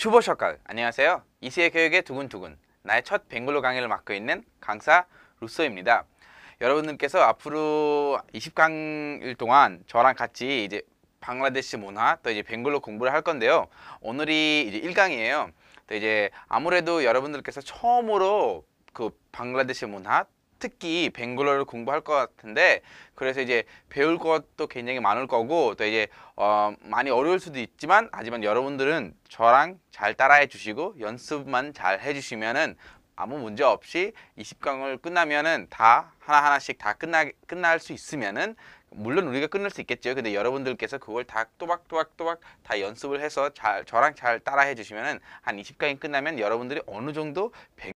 슈퍼 샷갈 안녕하세요 이세의 교육의 두근두근 나의 첫 벵글로 강의를 맡고 있는 강사 루소입니다 여러분들께서 앞으로 20강일 동안 저랑 같이 이제 방글라데시 문화 또 이제 벵글로 공부를 할 건데요 오늘이 이제 1강이에요 또 이제 아무래도 여러분들께서 처음으로 그 방글라데시 문화 특히 벵글러를 공부할 것 같은데 그래서 이제 배울 것도 굉장히 많을 거고 또 이제 어 많이 어려울 수도 있지만 하지만 여러분들은 저랑 잘 따라해 주시고 연습만 잘 해주시면은 아무 문제 없이 20강을 끝나면은 다 하나하나씩 다 끝나 끝날 수 있으면은 물론 우리가 끝낼 수 있겠죠. 근데 여러분들께서 그걸 다 또박또박또박 다 연습을 해서 잘 저랑 잘 따라해 주시면은 한 20강이 끝나면 여러분들이 어느 정도 100